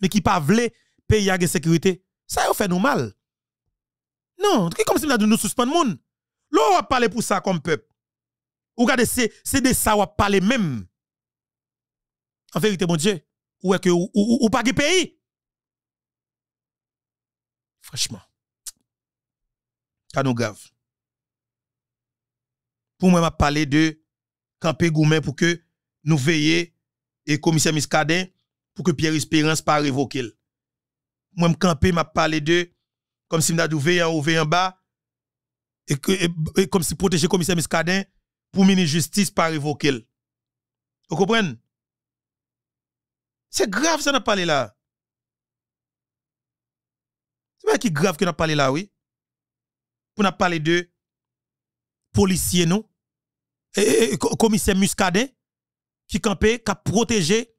mais qui pas vle pays a sécurité. Ça yon fait nous mal. Non, c'est comme si nous nous suspendre moun. L'on va parler pour ça comme peuple. Ou regardez c'est c'est de ça on parler même. En vérité mon Dieu, ou est que pas pays Franchement. c'est grave. Pour moi, je parlé de camper Goumen pour que nous veillions et commissaire Miskadin pour que Pierre Espérance pas révoqué. Moi, me camper m'a parlé de comme si m'a veillé en haut, en bas et, que, comme si protéger commissaire Miskadin pour la justice pas révoqué. Vous comprenez? C'est grave ça n'a parlé là. C'est pas qui grave que nous parlé là, oui. Pour nous parler de policiers, non? Et, commissaire Muscadet, qui campait, qui a protégé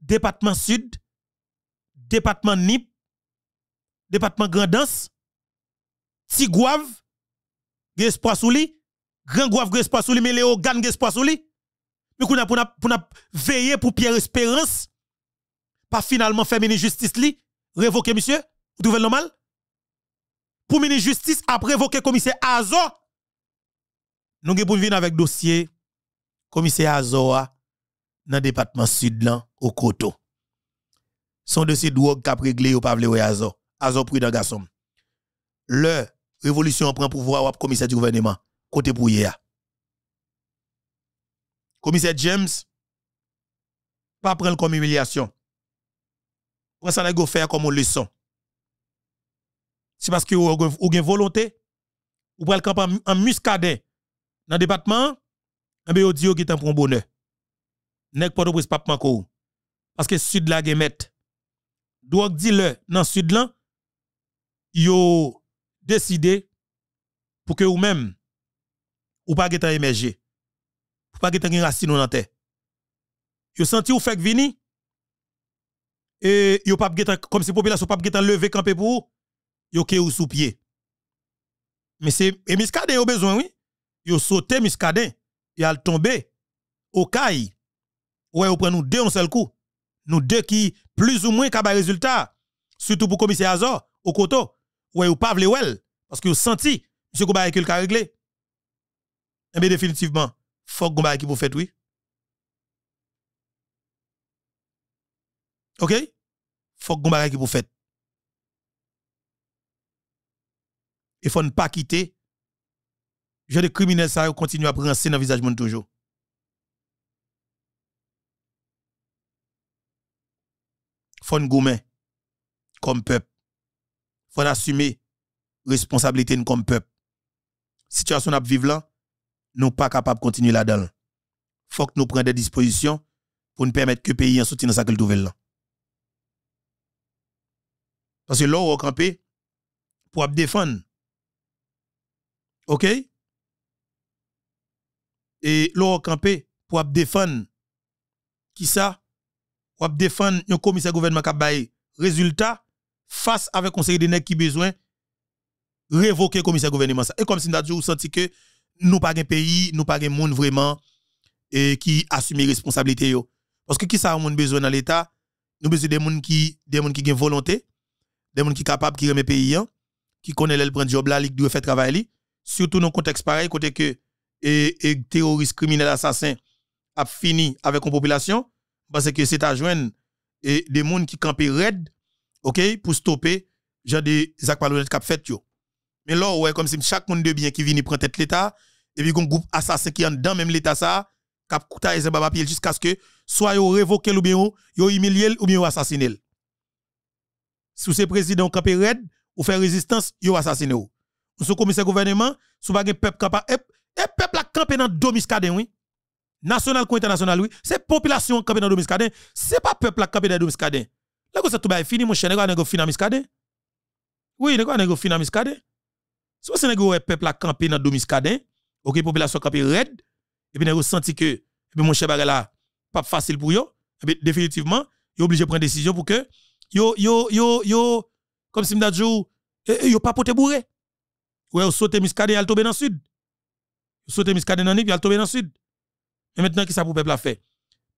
département sud, département NIP, département Grandance, Tigouave, Gespois sous lui, Grand Gouave Gespois Souli, mais Léo Gan Gespois Souli. lui. Mais qu'on a pour veiller pour Pierre Espérance, pas finalement faire une justice Révoquer, monsieur, vous trouvez normal? Pour ministre justice a révoquer commissaire Azo. Nous avons venir avec dossier commissaire Azo dans le département sud au Koto. Son dossier drogue être réglé au Pavle Azo. Azo pris dans garçon. Le révolution prend pouvoir au commissaire du gouvernement côté pour Commissaire James pas prendre comme humiliation. Prends ça nèg faire comme une leçon. C'est parce que ou une volonté ou pral camp en muscadet dans le département en be audio qui t'en prend bonheur. Nèg pas de prise pas manko. Parce que sud la gen met. Drogue dealer dans sud là yo décidé pour que ou même ou pas émerger. Pour pas gen racine dans terre. Yo senti ou fait vini et yo pas comme si population pas getan lever camper pour yo ke ou sous pied mais c'est et miscadé yo besoin oui yo sauté miscadé et a tombé au caille ouais on prend nous deux en seul coup nous deux qui plus ou moins kaba résultat surtout pour commissaire Azor au coteau ouais ou pas vle wel parce que yo senti monsieur Gobaye qui a réglé mais eh bien définitivement faut Gobaye qui vous fait oui OK Faut qu'on vous pour fait. Il e faut ne pas quitter je de criminels ça continue à prendre dans le visage toujours. Faut gommer comme peuple. Faut assumer responsabilité comme peuple. Situation à vivre là, nous pas capables de continuer là-dedans. Faut que nous prenions des dispositions pour nous permettre que le pays en soutien dans sa nouvelle là. Parce que l'eau est campé pour défendre. OK? Et l'eau est campé pour défendre. Qui ça? Pour défendre un commissaire gouvernement qui a Résultat, face avec conseil de nèg qui besoin, révoquer commissaire gouvernement. Et comme si nous avons senti que nous pas un pays, nous pas un monde vraiment et qui assume responsabilités. Parce que qui ça a besoin dans l'État? Nous besoin des monde qui, des monde qui volonté, des gens qui sont capables, qui remet pays, hein, qui connaissent le job là, qui doivent faire travail, surtout dans un contexte pareil, côté que et, et terroristes, criminels, assassins, a fini avec une population, parce que c'est à joindre et des gens qui campent raide, ok, pour stopper, J'ai des actes qui fait yo. Mais là, ouais, comme si chaque monde de bien qui vient prendre tête l'État, et puis un groupe assassin qui est dans même l'État ça, qui a coupé jusqu'à ce que soit ils révoqué ou bien ils humilié ou bien assassiné si ces présidents président campé red, ou faire résistance, vous assassiné. Vous êtes commissaire gouvernement, si vous avez peuple capable, et eh, eh, peuple a campé dans domiskaden, oui. National ou international, oui. C'est population campé dans Ce c'est pas peuple a campé dans le Là, vous ça tout fini, mon cher, vous avez fini dans Miscaden. Oui, vous avez fini dans Miscaden. Si vous avez peuple a campé dans que ok, population campé red, et puis vous senti que, et puis mon cher, là, pas facile pour vous, et bien définitivement, vous obligé de prendre une décision pour que yo, yo, yo, yo, comme si m'da eh, eh, yo pas poté bourré. Ouais, yo saute miskade, yal tombe dans le sud. Yo saute miskade dans le yal tomber dans le sud. et maintenant, qui ça pour peuple a fait?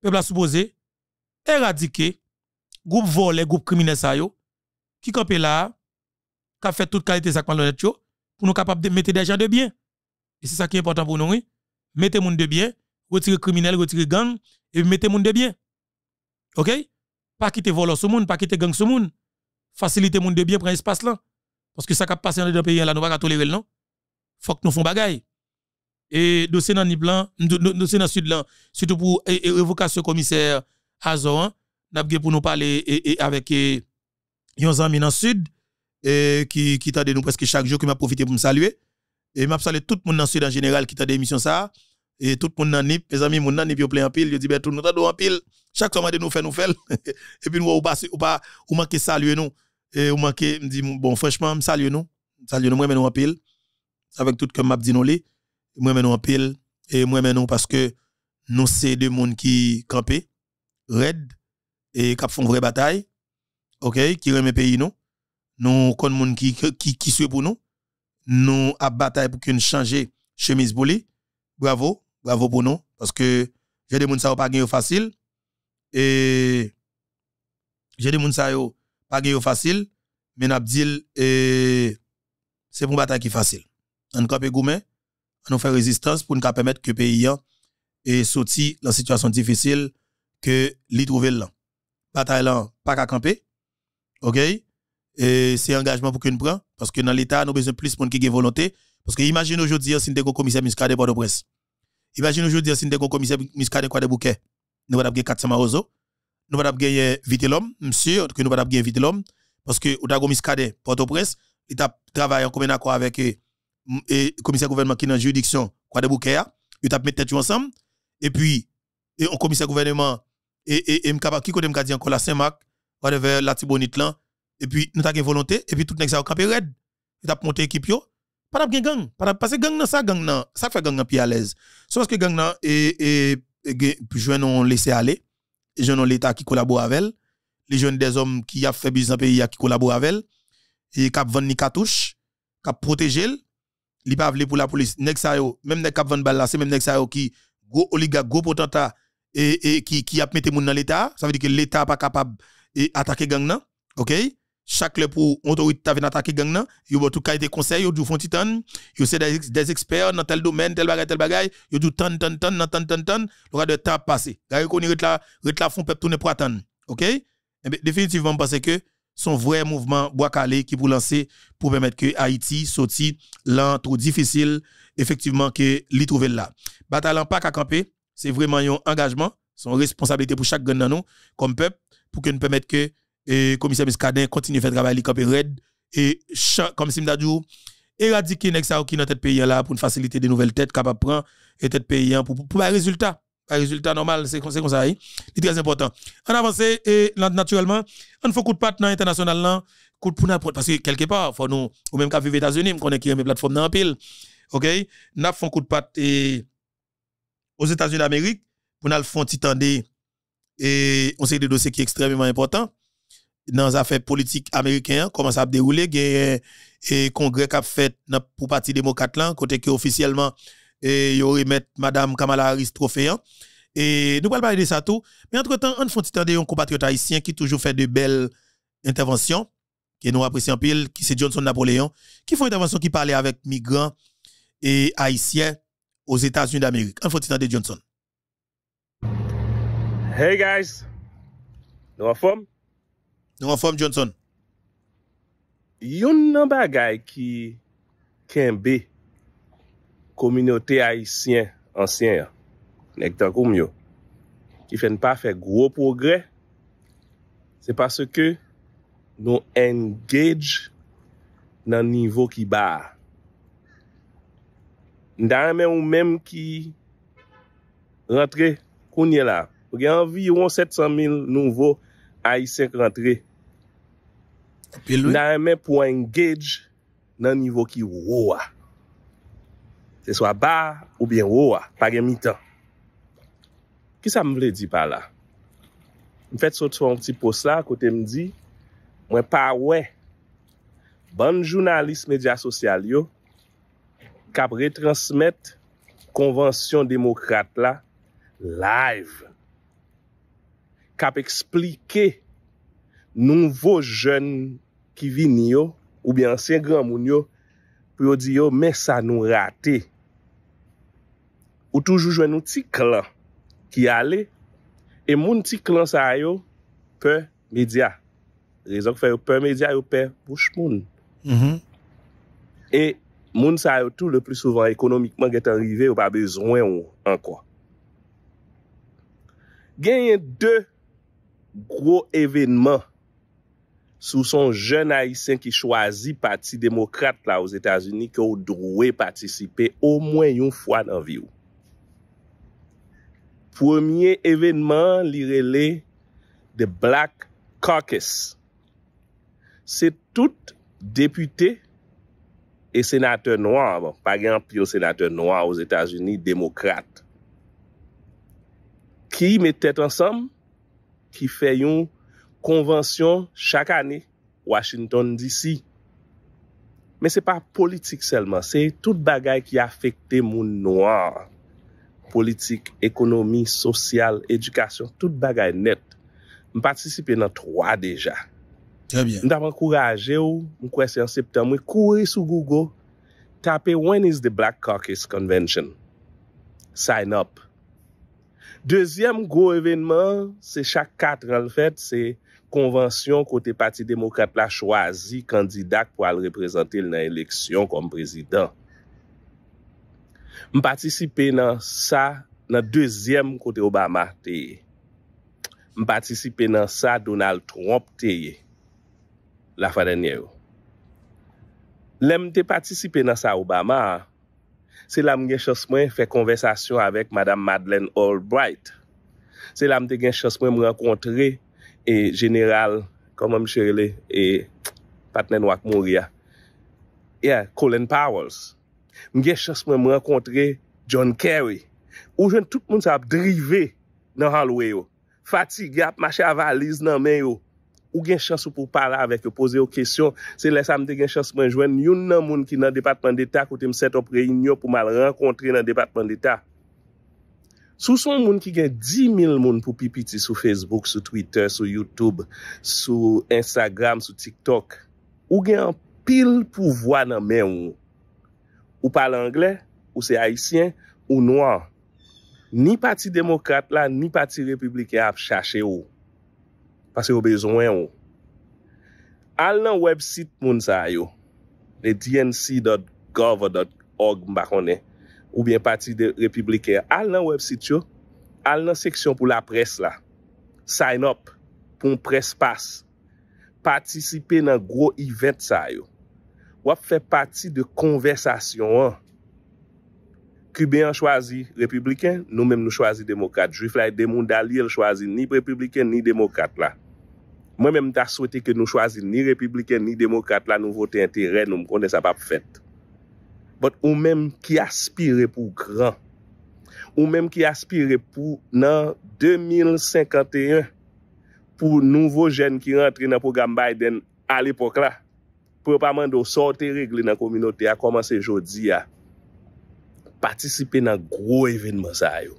Peuple a supposé éradiquer groupe volé, groupe criminel ça yo, qui campé là, qui a fait toute qualité ça pour nous capable de mettre des gens de bien. Et c'est ça qui est important pour nous, oui. Mettez monde de bien, retirer criminel, retirer gang, et mettez monde de bien. OK? Pas quitter voler ce monde, pas quitter gang ce monde. Faciliter monde de bien prendre espace là. Parce que ça qui passe dans le pays là, nous pas tolérer non. Faut que nous des bagaille. Et dossier dans le dossier dans le sud là, surtout pour ce commissaire Azoan, hein, n'a pour nous parler avec yon amis dans le sud et qui qui de nous presque chaque jour qui m'a profité pour me saluer et m'a salué tout le monde dans le sud en général qui t'a émission ça et tout le monde nan nip, mes amis, mon nan nip, yo plein en pile, je dit, ben, tout nous t'adou en pile, chaque semaine, nous fait, nous fait, et puis nous, ou pas, ou pas, ou manquer saluer nous, et ou me dit, bon, franchement, saluer nous, saluer nous, moi, mais en pile, avec tout comme m'a dit nous moi, mais nous en pile, et moi, mais nous, parce que nous, c'est deux monde qui campé, Red. et qui font vraie bataille, ok, qui remet pays nous, nous, comme monde qui, qui, qui, suit pour nous, nous, à bataille pour qu'une de chemise pour bravo, bravo pour nous, parce que j'ai des ça qui pas gagné facile, et j'ai des gens qui pas gagné facile, mais Nabdil, et eh, c'est pour bataille qui est facile. On campe gourmet, on fait résistance pour nous permettre que le pays hein, et sorti dans la situation difficile que l'y trouver là. Bataille là, pas qu'à camper. OK? Et c'est engagement pour qu'on prenne, parce que dans l'état nous besoin de plus de monde qui a volonté parce que imagine aujourd'hui, si nous commissaire Miskade de Port-au-Prince. Imagine aujourd'hui, si nous commissaire Miska de le bouquet Nous allons gagner 400 marozo. Nous allons gagner vite l'homme, monsieur, que nous allons gagner vite l'homme. Parce que nous avons Miska de Port-au-Prince. Il a travaillé en commun avec le euh, euh, commissaire gouvernement qui est dans la juridiction Croix-de-Bouquet. Hein. Il a mis tête ensemble. Et puis, le commissaire gouvernement, et, et, qui connaît dit encore la Saint-Marc, vers la Tibonite là. Et puis, nous avons une volonté. Et puis, tout le monde a raide. Il a monté l'équipe pas gang. Parce que gang, nan, ça, gang, ça fait gang nan à l'aise. parce que gang, nan, et, et, et laissé aller. gens e ont l'État qui collabore avec elle. Les jeunes des hommes qui a fait business pays qui collabore avec elle. Et qui vendent ni cartouches, qui protègent li pa vle pour la police nek sa yo même nek kap van bal c'est même nek sa qui gros oligarque gros potenta et et qui e, qui a mette moun dans l'état ça veut dire que l'état pas capable et attaquer gang nan OK chaque le pour autorité vient attaquer gang nan yo bon tout qualité conseil yo du font yo des, experts dans tel domaine tel bagage tel bagage yo du tan tan tan nan tan tan tan le de temps passé gars y ret la ret la font peuple tourner pour attendre OK eh ben, définitivement parce que son vrai mouvement bois calé qui pour lancer pour permettre que Haïti sorti l'an trop difficile effectivement que l'y trouver là bataille pas à camper c'est vraiment un engagement son responsabilité pour chaque gang dans nous comme peuple pour que nous permettre que et commissaire Biscadin continue faire travail camper red et comme si m'a dit éradiquer nèg sa qui dans tête pays là pour faciliter des nouvelles têtes capable prendre et tête pays pour pour un résultat un résultat normal c'est comme ça c'est très important On avance et naturellement on faut coup de patte dans international là parce que quelque part faut nous ou même qu'à vivre États-Unis on connaît qui une plateforme dans pile OK n'a font coup de patte aux États-Unis d'Amérique pour nous faire un petit et on sait des dossiers qui est extrêmement important dans les affaires politiques américaines, comment ça a déroulé, il y congrès qui a fait pour le Parti démocrate, là, côté que officiellement, il Mme Madame Kamala Harris trophée. Hein. Et nous parlons parler de ça tout. Mais entre-temps, on fait un compatriote haïtien qui toujours fait de belles interventions, que nous apprécions pile, qui c'est Johnson Napoléon, qui font une intervention qui parlait avec migrants et haïtiens aux États-Unis d'Amérique. On fait un de Johnson. Hey guys, nous en forme? Yon nan bagay ki kenbe kominyote aisyen ansyen yo, nekta koum yo, ki fen pa fe gro progre, se passe ke nou engage nan nivou ki ba. Nda remen ou menm ki rentre kounye la. Ou gen anvi yon 700 mil nouvo aisyen rentre nan anmen pou an engage nan nivou ki wouwa. Se swa ba ou bien wouwa, pa gen mi tan. Ki sa m vle di pa la? M fèt sot sou an pti pos la, kote m di, mwen pa wè, ban jounalist medya sosyal yo, kap re-transmet konvansyon demokrate la, live. Kap eksplike, nouvo jen ki vini yo, ou byansen gran moun yo, pou yo di yo, men sa nou rate. Ou toujou jwen nou ti klan ki ale, e moun ti klan sa yo, pe media. Rezon kwa yo pe media, yo pe bouch moun. Mm-hmm. E moun sa yo tou le pli souvan, ekonomikman gete enrive, yo pa bezwen anko. Genye de, gro evenman, sou son jen aysen ki chwazi pati demokrate la ou Etats-Unis ki ou drouwe patisipe ou mwen yon fwa nan vi ou. Premier evenman li rele de Black Caucus. Se tout depute et sénateur noir, par exemple, yon sénateur noir ou Etats-Unis demokrate, ki mette tèt ansam ki fè yon Konvensyon chak ane, Washington D.C. Men se pa politik selman, se tout bagay ki afekte moun noyar. Politik, ekonomi, sosyal, edukasyon, tout bagay net. M patisipe nan 3 deja. M daman kouraje ou, m kouese an septemwe, koure sou Google, tape When is the Black Caucus Convention? Sign up. Dezyem go evenman, se chak 4 nan l fèt, se, kote pati demokat la chwazi kandidak pou al reprezentil nan eleksyon kom prezident. M patisipe nan sa nan dezyem kote Obama teye. M patisipe nan sa Donald Trump teye. La fwa denye yo. Lem te patisipe nan sa Obama, se lam gen chosmwen fe konversasyon avek madame Madeleine Albright. Se lam te gen chosmwen m renkontre E jeneral, koman mwen cherele, e patnen wak moun ria. Yeah, Colin Powers. Mwen gen chans mwen mwen kontre John Kerry. Ou jen tout moun sa ap drive nan halwe yo. Fatigap, macha valiz nan men yo. Ou gen chans mwen pou para avek yo, pose yo kesyon. Se lè sa mwen gen chans mwen jwen, nyon nan moun ki nan Depatman d'Etat kote mwen setop reynyo pou mal renkontre nan Depatman d'Etat. Souson moun ki gen 10.000 moun pou pipiti sou Facebook, sou Twitter, sou YouTube, sou Instagram, sou TikTok, ou gen pil pou voan nan men ou. Ou pal Angle, ou se Haitien, ou Nouan. Ni pati Demokrat la, ni pati Republikan ap chache ou. Pase ou bezon wen ou. Al nan web sit moun sa yo, le dnc.gov.org mbakone, Ou bien pati de republikan. Al nan web sityo, al nan seksyon pou la pres la. Sign up pou pres pas. Patisipe nan gro event sa yo. Wap fe pati de konversasyon an. Ki beyan chwazi republikan, nou menm nou chwazi demokrat. Jouif la e demoun dali el chwazi ni republikan ni demokrat la. Mwen menm ta swete ke nou chwazi ni republikan ni demokrat la. Nou voten teren nou mkonen sa pap fèt. but ou mèm ki aspire pou gran, ou mèm ki aspire pou nan 2051, pou nouvo jen ki rentre nan program Biden al epok la, pou yon pa man do sote regle nan kominote a komanse jodi ya, patisipe nan gro evenman sa yo.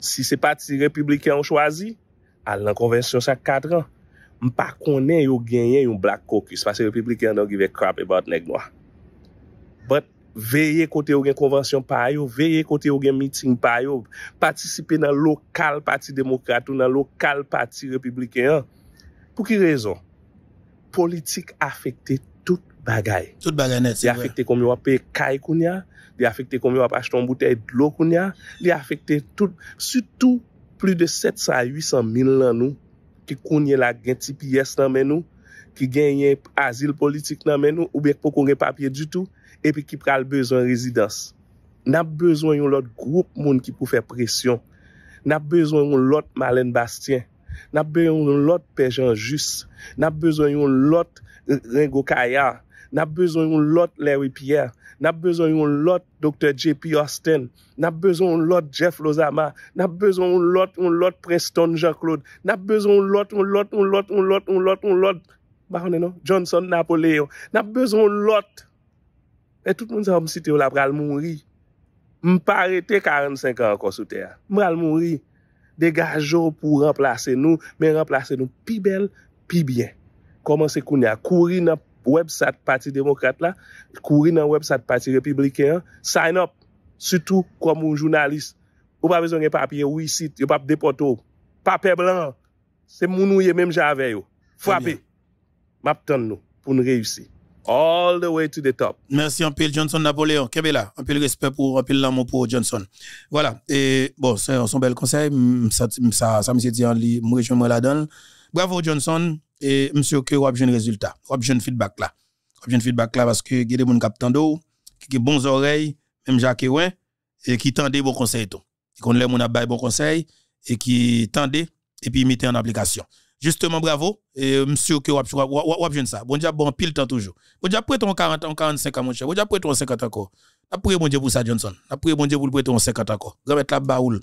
Si se pati republikan ou chwazi, al nan konvensyon sa 4 an, m pa konen yo genyen yon Black Caucus, pasi republikan don give a crap about neg mwa. But, Veye kote ou gen konvansyon pa yo, veye kote ou gen miting pa yo, patisipe nan lokal pati demokrat ou nan lokal pati republiken an, pou ki rezon, politik afekte tout bagay. Tout bagay net, si wè. Li afekte kome wap e kay koun ya, li afekte kome wap ashton boute e dlo koun ya, li afekte tout, sütou, pli de 700-800 min lan nou, ki kounye la gen tipi yes nan men nou, ki genye asil politik nan men nou, oubek pou konge papye du tout, epi ki pral bezon rezidans. Na bezon yon lot group moun ki pou fè presyon. Na bezon yon lot Malen Bastien. Na bezon yon lot Pejan Jus. Na bezon yon lot Ringo Kaya. Na bezon yon lot Larry Pierre. Na bezon yon lot Dr. J.P. Austin. Na bezon yon lot Jeff Lozama. Na bezon yon lot Preston Jean-Claude. Na bezon yon lot Johnson Napoleon. Na bezon yon lot E tout moun sa ou msite ou la pral moun ri. Mpare te 45 an kon sou te a. Mpral moun ri. De gajo pou remplase nou. Men remplase nou pi bel, pi bien. Koman se koun ya. Kouri nan website pati demokrat la. Kouri nan website pati republikan. Sign up. Soutou koman moun jounalist. Ou pa bezongen papye. Ou yisite. Ou pa depoto. Pape blan. Se moun ou ye menm jave yo. Frapi. Map ton nou. Poun reyusi. all the way to the top. Merci un peu Johnson Napoléon. Hein. Quel un peu le respect pour un peu l'amour pour Johnson. Voilà et bon, c'est son bel conseil, ça ça ça me dit en hein, moi je me la donne. Bravo Johnson et monsieur que vous jeune résultat. Vous jeune feedback là. Vous jeune feedback là parce que il y a des bons qui entendent qui ont bonnes oreilles, même Jacques Ouin et qui des bons conseils tout. Qui connaît mon bon conseil et qui tendait et puis mettait en application. Justement, bravo. Et euh, monsieur, que ça. Bon bon pile temps toujours. Bon Dieu, prête ton 40 ans, 45 ans, mon cher. Bon Dieu, prête ton 50 encore. Après, bon Dieu pour ça, Johnson. Après, bon Dieu pour le 50 encore. la baoule.